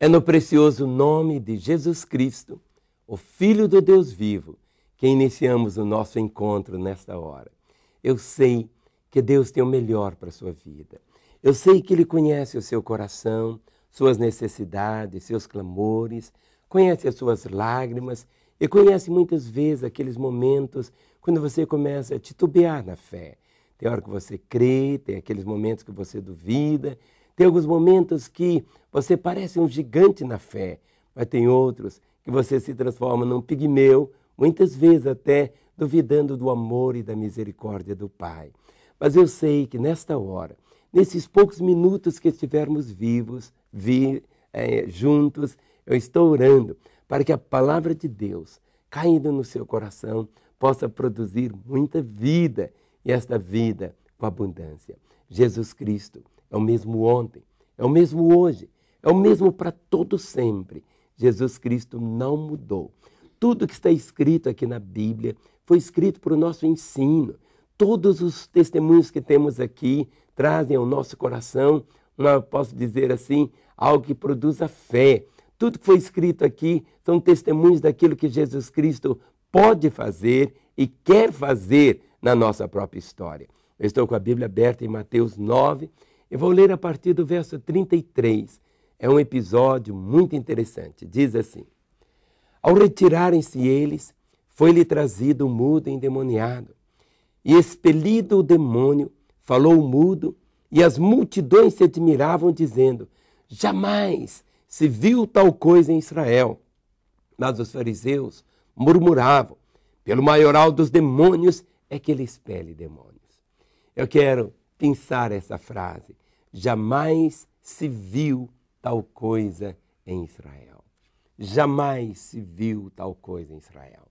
É no precioso nome de Jesus Cristo, o Filho do Deus vivo, que iniciamos o nosso encontro nesta hora. Eu sei que Deus tem o melhor para a sua vida. Eu sei que Ele conhece o seu coração, suas necessidades, seus clamores, conhece as suas lágrimas e conhece muitas vezes aqueles momentos quando você começa a titubear na fé. Tem hora que você crê, tem aqueles momentos que você duvida, tem alguns momentos que você parece um gigante na fé, mas tem outros que você se transforma num pigmeu, muitas vezes até duvidando do amor e da misericórdia do Pai. Mas eu sei que nesta hora, nesses poucos minutos que estivermos vivos, vi, é, juntos, eu estou orando para que a palavra de Deus, caindo no seu coração, possa produzir muita vida e esta vida com abundância. Jesus Cristo é o mesmo ontem, é o mesmo hoje, é o mesmo para todo sempre. Jesus Cristo não mudou. Tudo que está escrito aqui na Bíblia foi escrito para o nosso ensino. Todos os testemunhos que temos aqui trazem ao nosso coração, uma, posso dizer assim, algo que produz a fé. Tudo que foi escrito aqui são testemunhos daquilo que Jesus Cristo pode fazer e quer fazer na nossa própria história. Eu estou com a Bíblia aberta em Mateus 9, eu vou ler a partir do verso 33. É um episódio muito interessante. Diz assim: Ao retirarem-se eles, foi-lhe trazido o mudo endemoniado. E expelido o demônio, falou o mudo, e as multidões se admiravam, dizendo: Jamais se viu tal coisa em Israel. Mas os fariseus murmuravam: Pelo maioral dos demônios é que ele expele demônios. Eu quero pensar essa frase. Jamais se viu tal coisa em Israel. Jamais se viu tal coisa em Israel.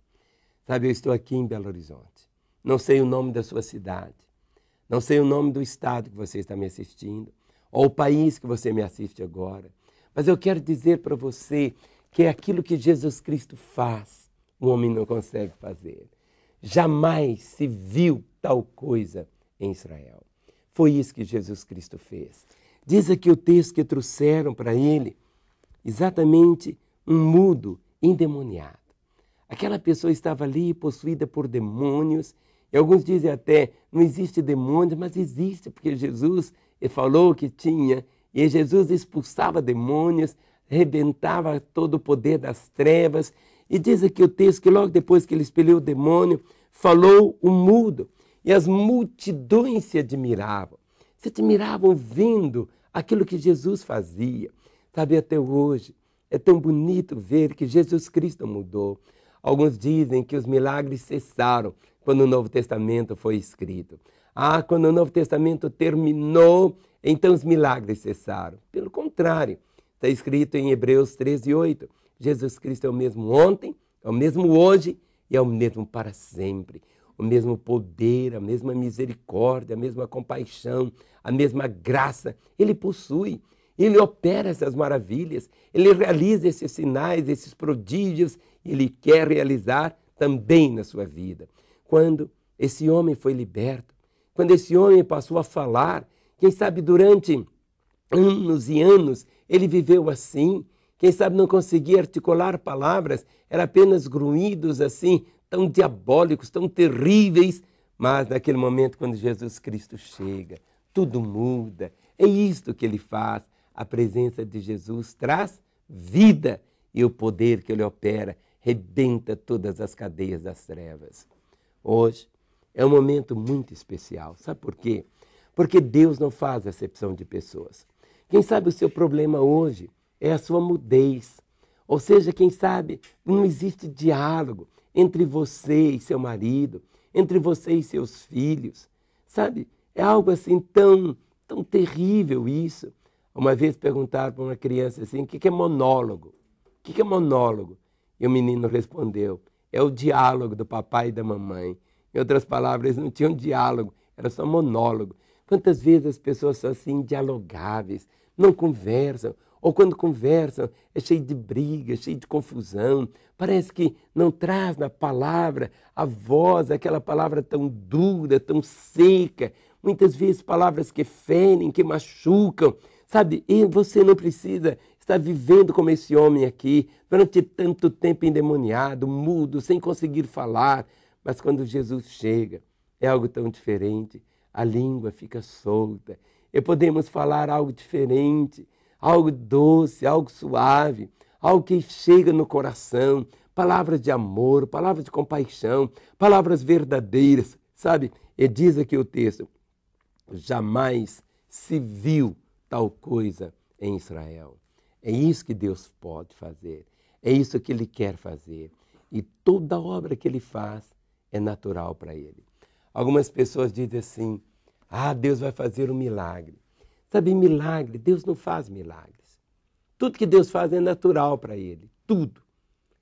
Sabe, eu estou aqui em Belo Horizonte. Não sei o nome da sua cidade. Não sei o nome do estado que você está me assistindo, ou o país que você me assiste agora. Mas eu quero dizer para você que é aquilo que Jesus Cristo faz, o homem não consegue fazer. Jamais se viu tal coisa em Israel. Foi isso que Jesus Cristo fez. Diz aqui o texto que trouxeram para ele exatamente um mudo endemoniado. Aquela pessoa estava ali possuída por demônios, e alguns dizem até não existe demônio, mas existe, porque Jesus falou que tinha, e Jesus expulsava demônios, rebentava todo o poder das trevas. E diz aqui o texto que logo depois que ele expeliu o demônio, falou o mudo. E as multidões se admiravam. Se admiravam vendo aquilo que Jesus fazia. Sabe, até hoje é tão bonito ver que Jesus Cristo mudou. Alguns dizem que os milagres cessaram quando o Novo Testamento foi escrito. Ah, quando o Novo Testamento terminou, então os milagres cessaram. Pelo contrário, está escrito em Hebreus 13, 8: Jesus Cristo é o mesmo ontem, é o mesmo hoje e é o mesmo para sempre o mesmo poder, a mesma misericórdia, a mesma compaixão, a mesma graça. Ele possui, ele opera essas maravilhas, ele realiza esses sinais, esses prodígios, ele quer realizar também na sua vida. Quando esse homem foi liberto, quando esse homem passou a falar, quem sabe durante anos e anos ele viveu assim, quem sabe não conseguia articular palavras, era apenas grunhidos assim, tão diabólicos, tão terríveis, mas naquele momento, quando Jesus Cristo chega, tudo muda. É isto que ele faz. A presença de Jesus traz vida e o poder que ele opera rebenta todas as cadeias das trevas. Hoje é um momento muito especial. Sabe por quê? Porque Deus não faz acepção de pessoas. Quem sabe o seu problema hoje é a sua mudez. Ou seja, quem sabe não existe diálogo entre você e seu marido, entre você e seus filhos. Sabe? É algo assim tão, tão terrível isso. Uma vez perguntaram para uma criança assim: o que é monólogo? O que é monólogo? E o menino respondeu: é o diálogo do papai e da mamãe. Em outras palavras, eles não tinham diálogo, era só monólogo. Quantas vezes as pessoas são assim, dialogáveis, não conversam, ou quando conversam, é cheio de briga, cheio de confusão. Parece que não traz na palavra a voz, aquela palavra tão dura, tão seca. Muitas vezes palavras que ferem, que machucam. Sabe, e você não precisa estar vivendo como esse homem aqui, durante tanto tempo endemoniado, mudo, sem conseguir falar. Mas quando Jesus chega, é algo tão diferente. A língua fica solta e podemos falar algo diferente algo doce, algo suave, algo que chega no coração, palavras de amor, palavras de compaixão, palavras verdadeiras, sabe? E diz aqui o texto: jamais se viu tal coisa em Israel. É isso que Deus pode fazer, é isso que Ele quer fazer. E toda obra que Ele faz é natural para Ele. Algumas pessoas dizem assim: ah, Deus vai fazer um milagre. Sabe, milagre, Deus não faz milagres. Tudo que Deus faz é natural para Ele, tudo.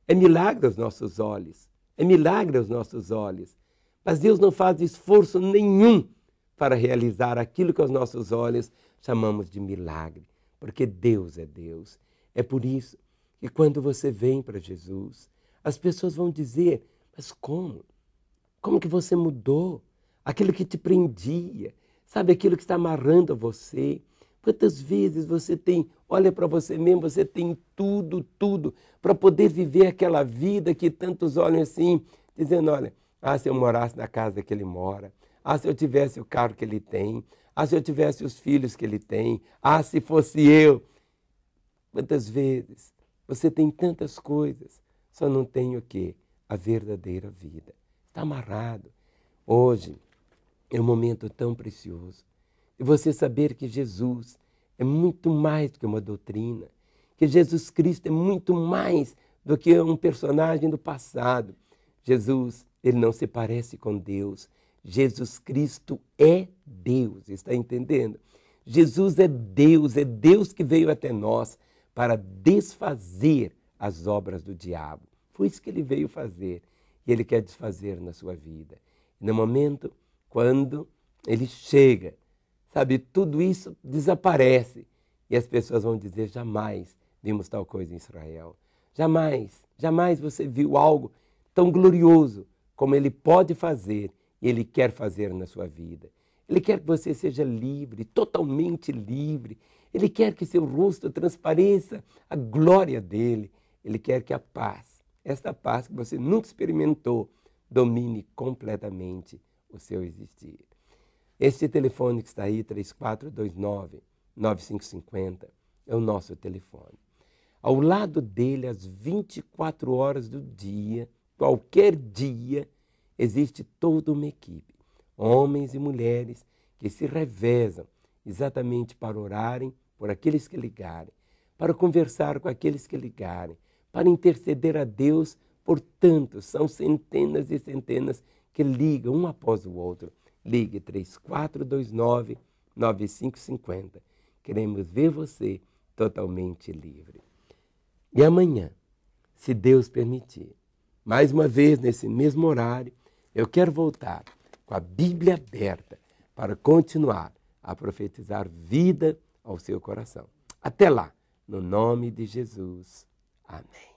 É milagre aos nossos olhos, é milagre aos nossos olhos. Mas Deus não faz esforço nenhum para realizar aquilo que aos nossos olhos chamamos de milagre, porque Deus é Deus. É por isso que quando você vem para Jesus, as pessoas vão dizer: Mas como? Como que você mudou? Aquilo que te prendia, Sabe aquilo que está amarrando você? Quantas vezes você tem, olha para você mesmo, você tem tudo, tudo, para poder viver aquela vida que tantos olham assim, dizendo: olha, ah, se eu morasse na casa que ele mora, ah, se eu tivesse o carro que ele tem, ah, se eu tivesse os filhos que ele tem, ah, se fosse eu. Quantas vezes você tem tantas coisas, só não tem o quê? A verdadeira vida. Está amarrado. Hoje, é um momento tão precioso. E você saber que Jesus é muito mais do que uma doutrina, que Jesus Cristo é muito mais do que um personagem do passado. Jesus, ele não se parece com Deus. Jesus Cristo é Deus, está entendendo? Jesus é Deus, é Deus que veio até nós para desfazer as obras do diabo. Foi isso que ele veio fazer e ele quer desfazer na sua vida. No momento quando ele chega. Sabe, tudo isso desaparece. E as pessoas vão dizer: jamais vimos tal coisa em Israel. Jamais, jamais você viu algo tão glorioso como ele pode fazer e ele quer fazer na sua vida. Ele quer que você seja livre, totalmente livre. Ele quer que seu rosto transpareça a glória dele. Ele quer que a paz, esta paz que você nunca experimentou, domine completamente o seu existir. Este telefone que está aí, 3429-9550, é o nosso telefone. Ao lado dele, às 24 horas do dia, qualquer dia, existe toda uma equipe, homens e mulheres que se revezam exatamente para orarem por aqueles que ligarem, para conversar com aqueles que ligarem, para interceder a Deus por tantos, são centenas e centenas que liga um após o outro. Ligue 3429 9550. Queremos ver você totalmente livre. E amanhã, se Deus permitir, mais uma vez nesse mesmo horário, eu quero voltar com a Bíblia aberta para continuar a profetizar vida ao seu coração. Até lá, no nome de Jesus. Amém.